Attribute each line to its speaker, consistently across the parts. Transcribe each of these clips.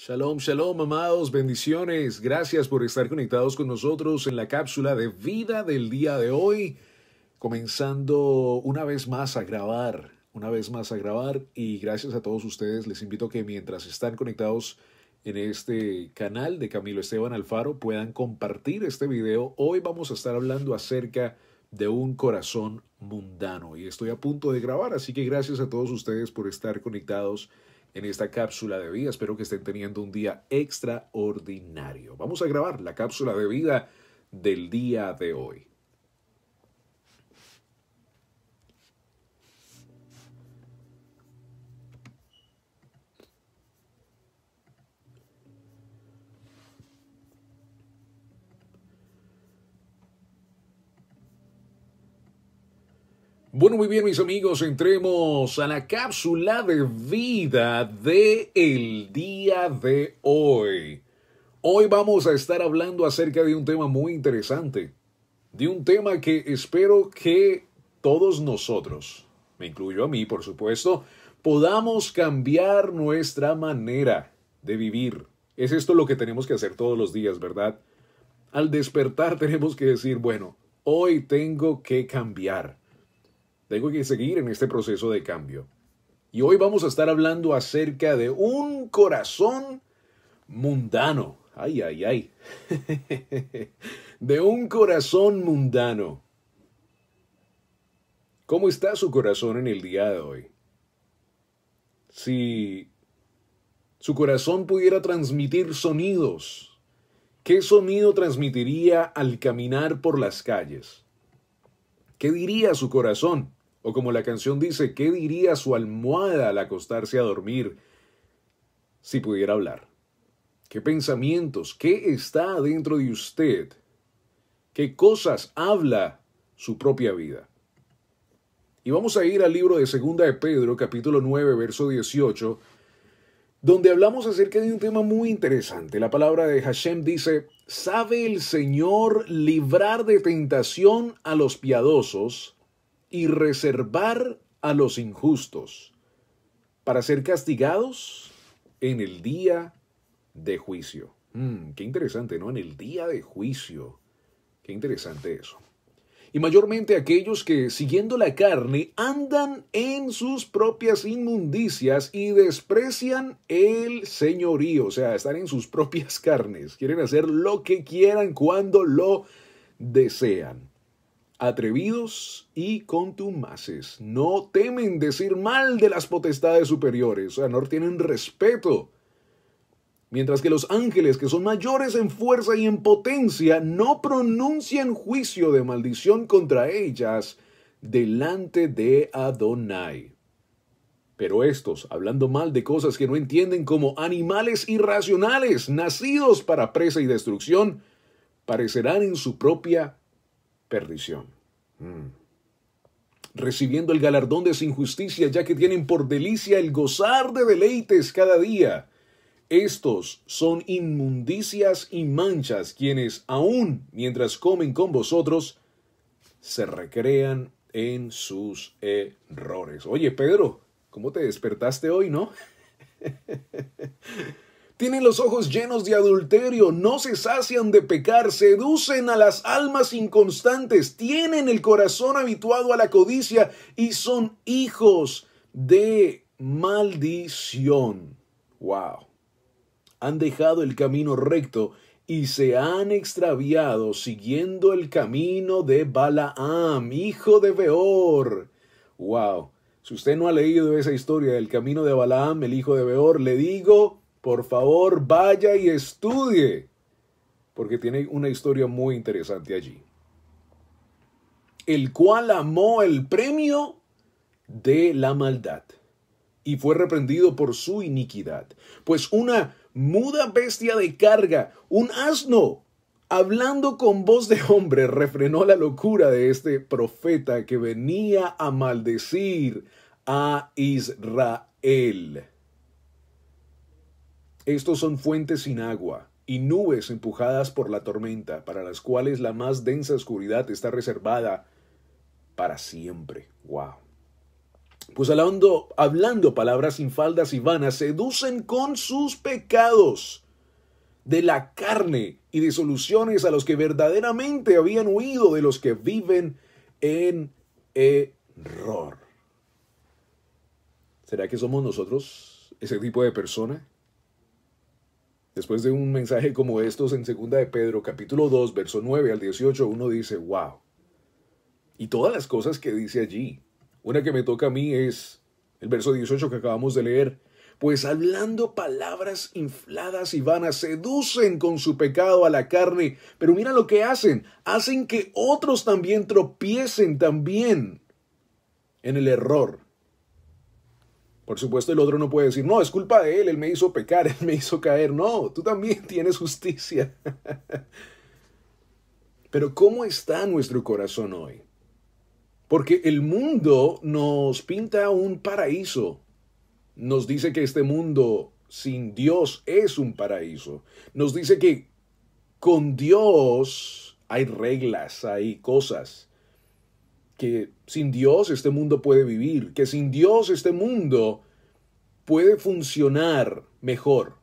Speaker 1: Shalom, shalom, amados, bendiciones. Gracias por estar conectados con nosotros en la cápsula de vida del día de hoy, comenzando una vez más a grabar, una vez más a grabar y gracias a todos ustedes les invito a que mientras están conectados en este canal de Camilo Esteban Alfaro puedan compartir este video. Hoy vamos a estar hablando acerca de un corazón mundano y estoy a punto de grabar, así que gracias a todos ustedes por estar conectados en esta cápsula de vida. Espero que estén teniendo un día extraordinario. Vamos a grabar la cápsula de vida del día de hoy. Bueno, muy bien mis amigos, entremos a la cápsula de vida de el día de hoy. Hoy vamos a estar hablando acerca de un tema muy interesante, de un tema que espero que todos nosotros, me incluyo a mí por supuesto, podamos cambiar nuestra manera de vivir. Es esto lo que tenemos que hacer todos los días, ¿verdad? Al despertar tenemos que decir, bueno, hoy tengo que cambiar. Tengo que seguir en este proceso de cambio. Y hoy vamos a estar hablando acerca de un corazón mundano. Ay, ay, ay. De un corazón mundano. ¿Cómo está su corazón en el día de hoy? Si su corazón pudiera transmitir sonidos, ¿qué sonido transmitiría al caminar por las calles? ¿Qué diría su corazón? O como la canción dice, ¿qué diría su almohada al acostarse a dormir si pudiera hablar? ¿Qué pensamientos? ¿Qué está dentro de usted? ¿Qué cosas habla su propia vida? Y vamos a ir al libro de Segunda de Pedro, capítulo 9, verso 18, donde hablamos acerca de un tema muy interesante. La palabra de Hashem dice, ¿sabe el Señor librar de tentación a los piadosos? y reservar a los injustos para ser castigados en el día de juicio. Mm, qué interesante, ¿no? En el día de juicio. Qué interesante eso. Y mayormente aquellos que, siguiendo la carne, andan en sus propias inmundicias y desprecian el señorío, o sea, están en sus propias carnes, quieren hacer lo que quieran cuando lo desean atrevidos y contumaces. No temen decir mal de las potestades superiores, o sea, no tienen respeto. Mientras que los ángeles, que son mayores en fuerza y en potencia, no pronuncian juicio de maldición contra ellas delante de Adonai. Pero estos, hablando mal de cosas que no entienden como animales irracionales, nacidos para presa y destrucción, parecerán en su propia perdición. Mm. Recibiendo el galardón de su injusticia, ya que tienen por delicia el gozar de deleites cada día. Estos son inmundicias y manchas quienes aún mientras comen con vosotros, se recrean en sus errores. Oye, Pedro, ¿cómo te despertaste hoy, no? tienen los ojos llenos de adulterio, no se sacian de pecar, seducen a las almas inconstantes, tienen el corazón habituado a la codicia y son hijos de maldición. ¡Wow! Han dejado el camino recto y se han extraviado siguiendo el camino de Balaam, hijo de Beor. ¡Wow! Si usted no ha leído esa historia del camino de Balaam, el hijo de Beor, le digo, por favor vaya y estudie, porque tiene una historia muy interesante allí. El cual amó el premio de la maldad y fue reprendido por su iniquidad, pues una muda bestia de carga, un asno, hablando con voz de hombre, refrenó la locura de este profeta que venía a maldecir a Israel. Estos son fuentes sin agua y nubes empujadas por la tormenta, para las cuales la más densa oscuridad está reservada para siempre. ¡Wow! Pues hablando, hablando palabras sin faldas y vanas, seducen con sus pecados de la carne y de soluciones a los que verdaderamente habían huido de los que viven en error. ¿Será que somos nosotros ese tipo de persona? Después de un mensaje como estos en Segunda de Pedro, capítulo 2, verso 9 al 18, uno dice, wow. Y todas las cosas que dice allí. Una que me toca a mí es el verso 18 que acabamos de leer. Pues hablando palabras infladas y vanas, seducen con su pecado a la carne. Pero mira lo que hacen. Hacen que otros también tropiecen también en el error por supuesto, el otro no puede decir, no, es culpa de él, él me hizo pecar, él me hizo caer. No, tú también tienes justicia. Pero ¿cómo está nuestro corazón hoy? Porque el mundo nos pinta un paraíso. Nos dice que este mundo sin Dios es un paraíso. Nos dice que con Dios hay reglas, hay cosas que sin Dios este mundo puede vivir, que sin Dios este mundo puede funcionar mejor.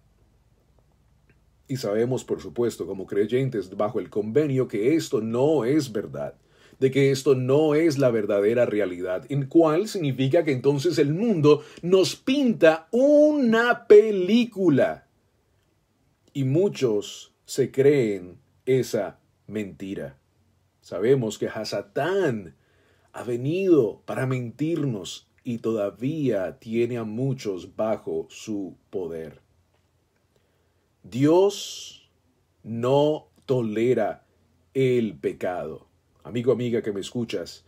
Speaker 1: Y sabemos, por supuesto, como creyentes bajo el convenio, que esto no es verdad, de que esto no es la verdadera realidad, en cual significa que entonces el mundo nos pinta una película. Y muchos se creen esa mentira. Sabemos que Hasatán ha venido para mentirnos y todavía tiene a muchos bajo su poder. Dios no tolera el pecado. Amigo, amiga que me escuchas,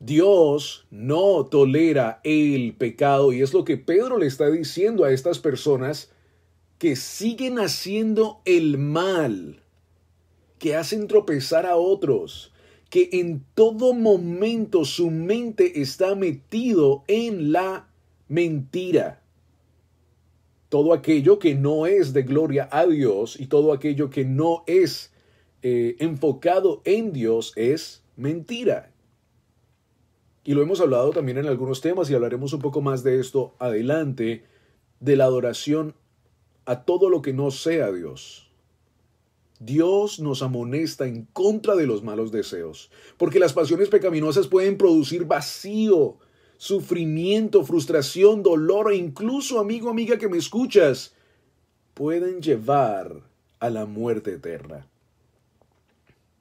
Speaker 1: Dios no tolera el pecado y es lo que Pedro le está diciendo a estas personas que siguen haciendo el mal, que hacen tropezar a otros, que en todo momento su mente está metido en la mentira. Todo aquello que no es de gloria a Dios y todo aquello que no es eh, enfocado en Dios es mentira. Y lo hemos hablado también en algunos temas y hablaremos un poco más de esto adelante, de la adoración a todo lo que no sea Dios. Dios nos amonesta en contra de los malos deseos, porque las pasiones pecaminosas pueden producir vacío, sufrimiento, frustración, dolor e incluso, amigo, amiga que me escuchas, pueden llevar a la muerte eterna.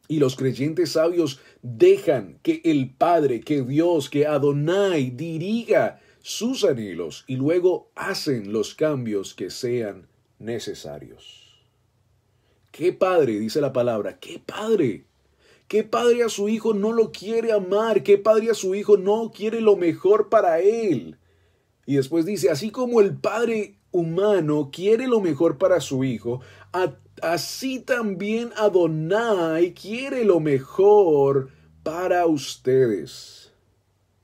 Speaker 1: Y los creyentes sabios dejan que el Padre, que Dios, que Adonai dirija sus anhelos y luego hacen los cambios que sean necesarios. Qué padre, dice la palabra, qué padre. Qué padre a su hijo no lo quiere amar, qué padre a su hijo no quiere lo mejor para él. Y después dice, así como el padre humano quiere lo mejor para su hijo, así también Adonai quiere lo mejor para ustedes.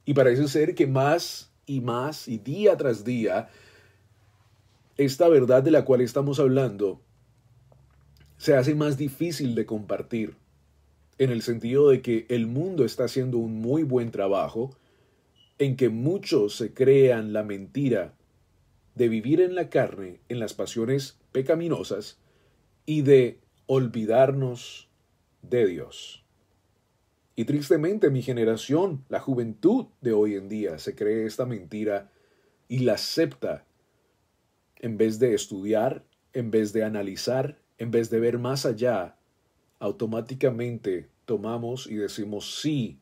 Speaker 1: Y parece ser que más y más y día tras día, esta verdad de la cual estamos hablando se hace más difícil de compartir, en el sentido de que el mundo está haciendo un muy buen trabajo en que muchos se crean la mentira de vivir en la carne, en las pasiones pecaminosas, y de olvidarnos de Dios. Y tristemente mi generación, la juventud de hoy en día, se cree esta mentira y la acepta en vez de estudiar, en vez de analizar, en vez de ver más allá, automáticamente tomamos y decimos sí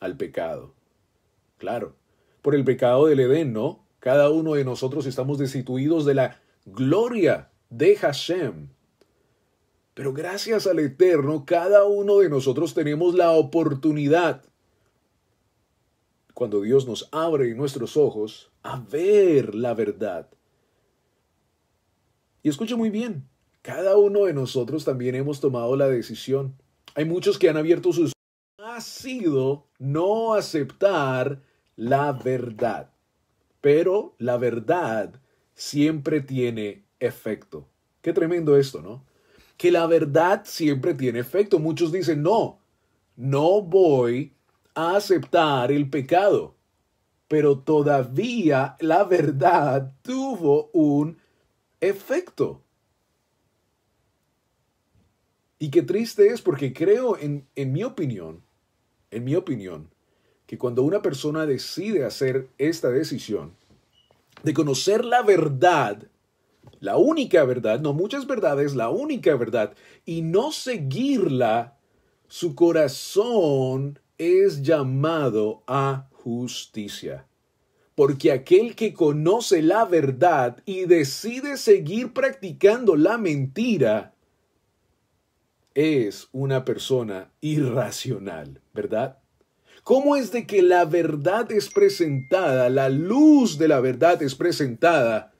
Speaker 1: al pecado. Claro, por el pecado del Edén, ¿no? Cada uno de nosotros estamos destituidos de la gloria de Hashem. Pero gracias al Eterno, cada uno de nosotros tenemos la oportunidad, cuando Dios nos abre nuestros ojos, a ver la verdad. Y escuche muy bien, cada uno de nosotros también hemos tomado la decisión. Hay muchos que han abierto sus... Ha sido no aceptar la verdad. Pero la verdad siempre tiene efecto. Qué tremendo esto, ¿no? Que la verdad siempre tiene efecto. Muchos dicen, no, no voy a aceptar el pecado. Pero todavía la verdad tuvo un efecto. Y qué triste es porque creo, en, en mi opinión, en mi opinión, que cuando una persona decide hacer esta decisión de conocer la verdad, la única verdad, no muchas verdades, la única verdad, y no seguirla, su corazón es llamado a justicia. Porque aquel que conoce la verdad y decide seguir practicando la mentira, es una persona irracional, ¿verdad? ¿Cómo es de que la verdad es presentada, la luz de la verdad es presentada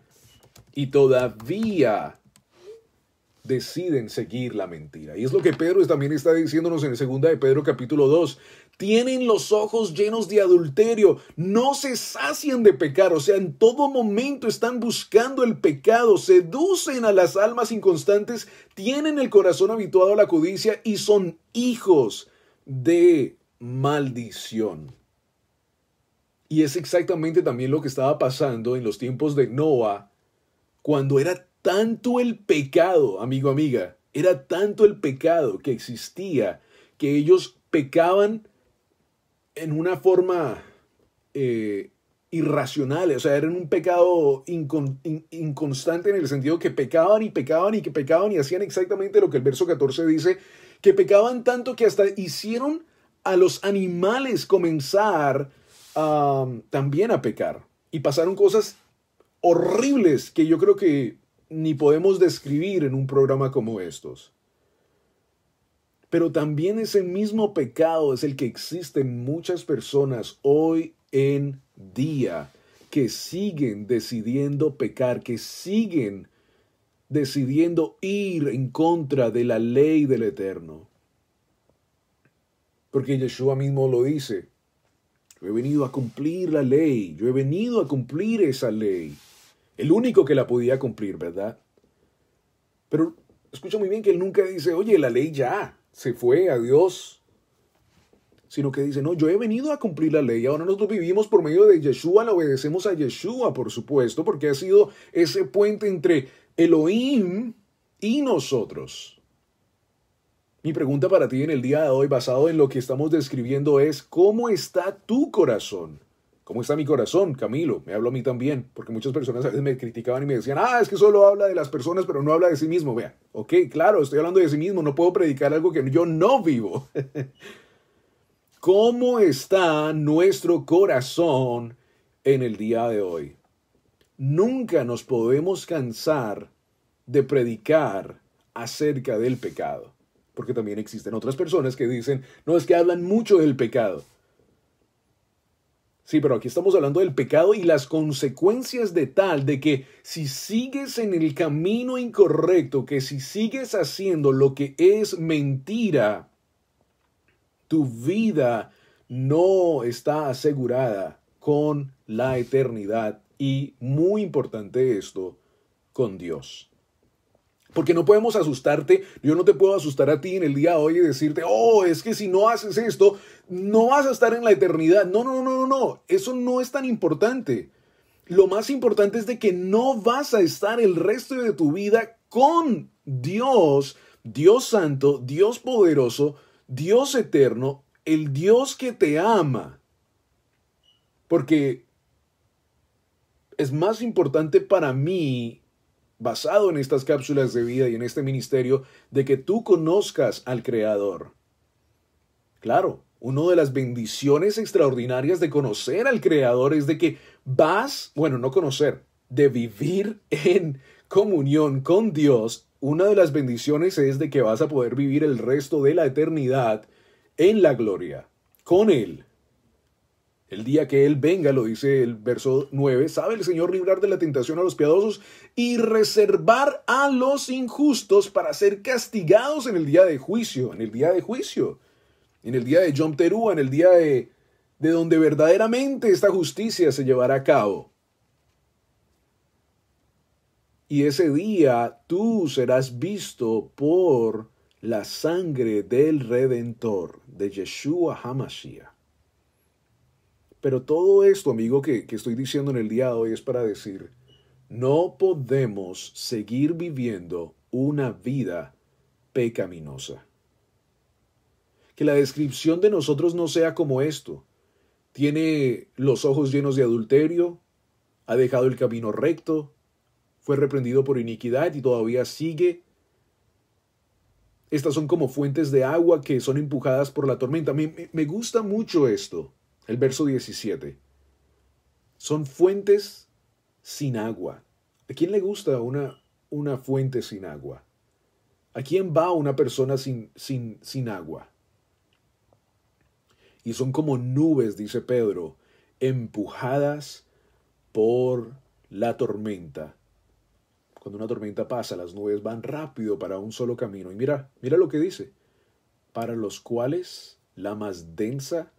Speaker 1: y todavía deciden seguir la mentira. Y es lo que Pedro también está diciéndonos en segunda de Pedro capítulo 2. Tienen los ojos llenos de adulterio, no se sacian de pecar, o sea, en todo momento están buscando el pecado, seducen a las almas inconstantes, tienen el corazón habituado a la codicia y son hijos de maldición. Y es exactamente también lo que estaba pasando en los tiempos de Noah, cuando era tanto el pecado, amigo, amiga, era tanto el pecado que existía que ellos pecaban en una forma eh, irracional, o sea, eran un pecado inconstante en el sentido que pecaban y pecaban y que pecaban y hacían exactamente lo que el verso 14 dice, que pecaban tanto que hasta hicieron a los animales comenzar también a pecar. Y pasaron cosas horribles que yo creo que ni podemos describir en un programa como estos. Pero también ese mismo pecado es el que existen muchas personas hoy en día, que siguen decidiendo pecar, que siguen decidiendo ir en contra de la ley del Eterno. Porque Yeshua mismo lo dice, yo he venido a cumplir la ley, yo he venido a cumplir esa ley el único que la podía cumplir, ¿verdad? Pero escucha muy bien que él nunca dice, oye, la ley ya se fue, adiós. Sino que dice, no, yo he venido a cumplir la ley. Ahora nosotros vivimos por medio de Yeshua, la obedecemos a Yeshua, por supuesto, porque ha sido ese puente entre Elohim y nosotros. Mi pregunta para ti en el día de hoy, basado en lo que estamos describiendo, es, ¿cómo está tu corazón? ¿Cómo está mi corazón, Camilo? Me habló a mí también, porque muchas personas a veces me criticaban y me decían, ah, es que solo habla de las personas, pero no habla de sí mismo. Vea, ok, claro, estoy hablando de sí mismo, no puedo predicar algo que yo no vivo. ¿Cómo está nuestro corazón en el día de hoy? Nunca nos podemos cansar de predicar acerca del pecado, porque también existen otras personas que dicen, no es que hablan mucho del pecado Sí, pero aquí estamos hablando del pecado y las consecuencias de tal, de que si sigues en el camino incorrecto, que si sigues haciendo lo que es mentira, tu vida no está asegurada con la eternidad y, muy importante esto, con Dios. Porque no podemos asustarte, yo no te puedo asustar a ti en el día de hoy y decirte, oh, es que si no haces esto, no vas a estar en la eternidad. No, no, no, no, no, eso no es tan importante. Lo más importante es de que no vas a estar el resto de tu vida con Dios, Dios santo, Dios poderoso, Dios eterno, el Dios que te ama. Porque es más importante para mí basado en estas cápsulas de vida y en este ministerio, de que tú conozcas al Creador. Claro, una de las bendiciones extraordinarias de conocer al Creador es de que vas, bueno, no conocer, de vivir en comunión con Dios. Una de las bendiciones es de que vas a poder vivir el resto de la eternidad en la gloria, con Él. El día que Él venga, lo dice el verso 9, sabe el Señor librar de la tentación a los piadosos y reservar a los injustos para ser castigados en el día de juicio, en el día de juicio, en el día de Yom en el día de, de donde verdaderamente esta justicia se llevará a cabo. Y ese día tú serás visto por la sangre del Redentor, de Yeshua Hamashiach. Pero todo esto, amigo, que, estoy diciendo en el día de hoy es para decir, no podemos seguir viviendo una vida pecaminosa. Que la descripción de nosotros no sea como esto. Tiene los ojos llenos de adulterio, ha dejado el camino recto, fue reprendido por iniquidad y todavía sigue. Estas son como fuentes de agua que son empujadas por la tormenta. Me, me gusta mucho esto. El verso 17. Son fuentes sin agua. ¿A quién le gusta una, una fuente sin agua? ¿A quién va una persona sin, sin, sin agua? Y son como nubes, dice Pedro, empujadas por la tormenta. Cuando una tormenta pasa, las nubes van rápido para un solo camino. Y mira, mira lo que dice. Para los cuales la más densa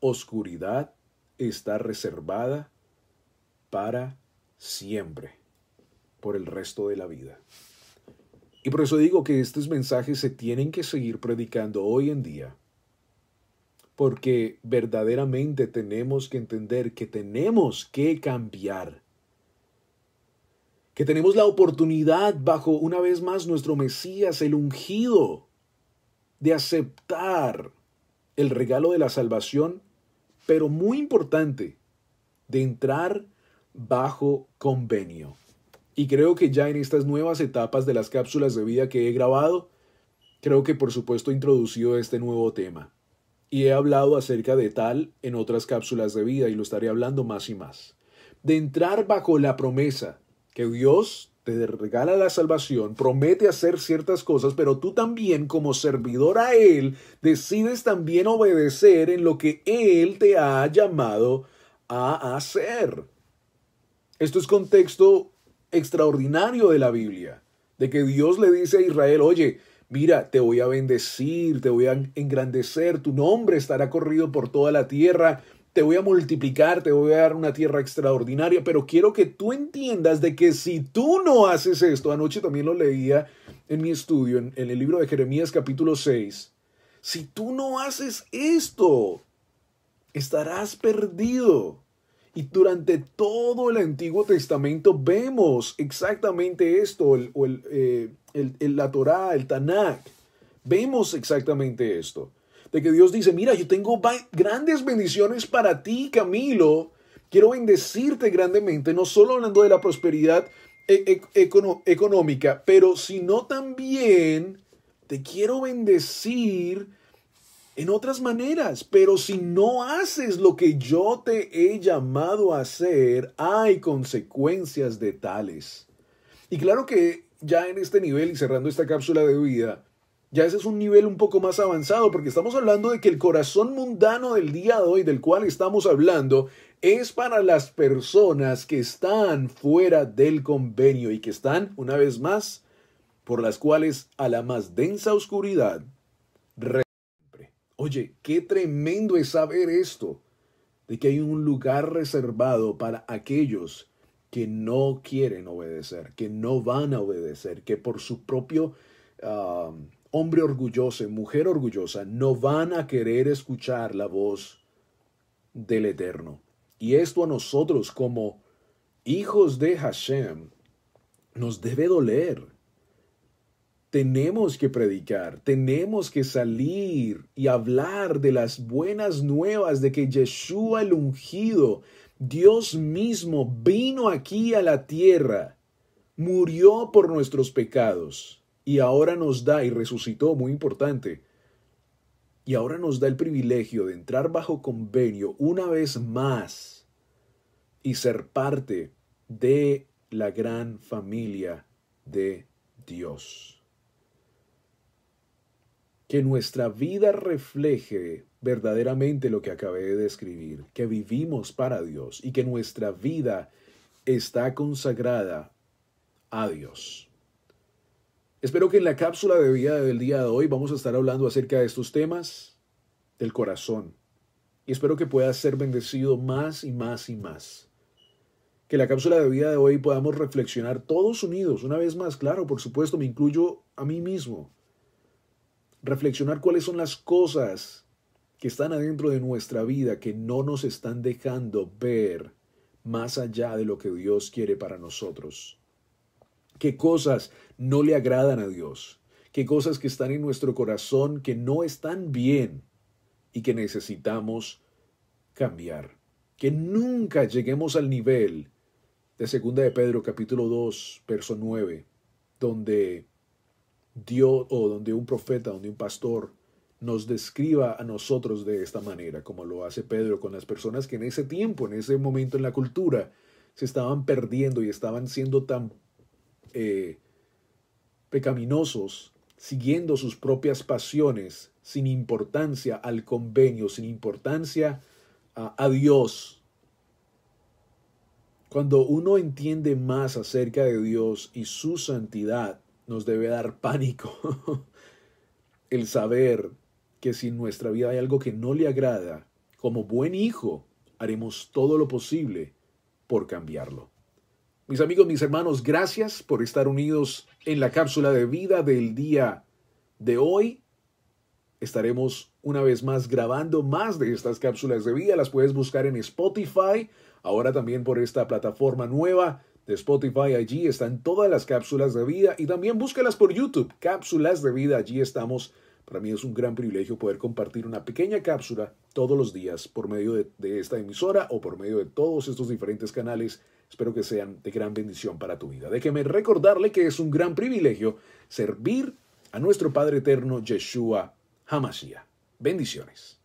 Speaker 1: oscuridad está reservada para siempre, por el resto de la vida. Y por eso digo que estos mensajes se tienen que seguir predicando hoy en día, porque verdaderamente tenemos que entender que tenemos que cambiar, que tenemos la oportunidad bajo una vez más nuestro Mesías, el ungido, de aceptar el regalo de la salvación pero muy importante, de entrar bajo convenio. Y creo que ya en estas nuevas etapas de las cápsulas de vida que he grabado, creo que por supuesto he introducido este nuevo tema. Y he hablado acerca de tal en otras cápsulas de vida y lo estaré hablando más y más. De entrar bajo la promesa que Dios te regala la salvación, promete hacer ciertas cosas, pero tú también como servidor a Él decides también obedecer en lo que Él te ha llamado a hacer. Esto es contexto extraordinario de la Biblia, de que Dios le dice a Israel, oye, mira, te voy a bendecir, te voy a engrandecer, tu nombre estará corrido por toda la tierra, te voy a multiplicar, te voy a dar una tierra extraordinaria, pero quiero que tú entiendas de que si tú no haces esto, anoche también lo leía en mi estudio, en, el libro de Jeremías capítulo 6, si tú no haces esto, estarás perdido. Y durante todo el Antiguo Testamento vemos exactamente esto, el, eh, la Torá, el Tanakh. Vemos exactamente esto de que Dios dice, mira, yo tengo grandes bendiciones para ti, Camilo. Quiero bendecirte grandemente, no solo hablando de la prosperidad e-, e-, económica, pero sino también te quiero bendecir en otras maneras, pero si no haces lo que yo te he llamado a hacer, hay consecuencias de tales. Y claro que ya en este nivel y cerrando esta cápsula de vida, ya ese es un nivel un poco más avanzado, porque estamos hablando de que el corazón mundano del día de hoy, del cual estamos hablando, es para las personas que están fuera del convenio y que están, una vez más, por las cuales a la más densa oscuridad. Oye, qué tremendo es saber esto, de que hay un lugar reservado para aquellos que no quieren obedecer, que no van a obedecer, que por su propio... Ah, hombre orgulloso y mujer orgullosa no van a querer escuchar la voz del Eterno. Y esto a nosotros como hijos de Hashem nos debe doler. Tenemos que predicar, tenemos que salir y hablar de las buenas nuevas de que Yeshua el ungido, Dios mismo, vino aquí a la tierra, murió por nuestros pecados y ahora nos da, y resucitó, muy importante, y ahora nos da el privilegio de entrar bajo convenio una vez más y ser parte de la gran familia de Dios. Que nuestra vida refleje verdaderamente lo que acabé de escribir, que vivimos para Dios y que nuestra vida está consagrada a Dios. Espero que en la cápsula de vida del día de hoy vamos a estar hablando acerca de estos temas del corazón. Y espero que pueda ser bendecido más y más y más. Que la cápsula de vida de hoy podamos reflexionar todos unidos, una vez más, claro, por supuesto, me incluyo a mí mismo. Reflexionar cuáles son las cosas que están adentro de nuestra vida que no nos están dejando ver más allá de lo que Dios quiere para nosotros. ¿Qué cosas no le agradan a Dios, Qué cosas que están en nuestro corazón que no están bien y que necesitamos cambiar. Que nunca lleguemos al nivel de 2 de Pedro capítulo 2, verso 9, donde Dios o donde un profeta, donde un pastor nos describa a nosotros de esta manera, como lo hace Pedro con las personas que en ese tiempo, en ese momento en la cultura, se estaban perdiendo y estaban siendo tan eh, pecaminosos, siguiendo sus propias pasiones, sin importancia al convenio, sin importancia a, Dios. Cuando uno entiende más acerca de Dios y su santidad, nos debe dar pánico el saber que si en nuestra vida hay algo que no le agrada, como buen hijo, haremos todo lo posible por cambiarlo. Mis amigos, mis hermanos, gracias por estar unidos en la cápsula de vida del día de hoy. Estaremos una vez más grabando más de estas cápsulas de vida. Las puedes buscar en Spotify, ahora también por esta plataforma nueva de Spotify. Allí están todas las cápsulas de vida y también búscalas por YouTube. Cápsulas de vida, allí estamos. Para mí es un gran privilegio poder compartir una pequeña cápsula todos los días por medio de, de esta emisora o por medio de todos estos diferentes canales Espero que sean de gran bendición para tu vida. Déjeme recordarle que es un gran privilegio servir a nuestro Padre Eterno Yeshua Hamashiach. Bendiciones.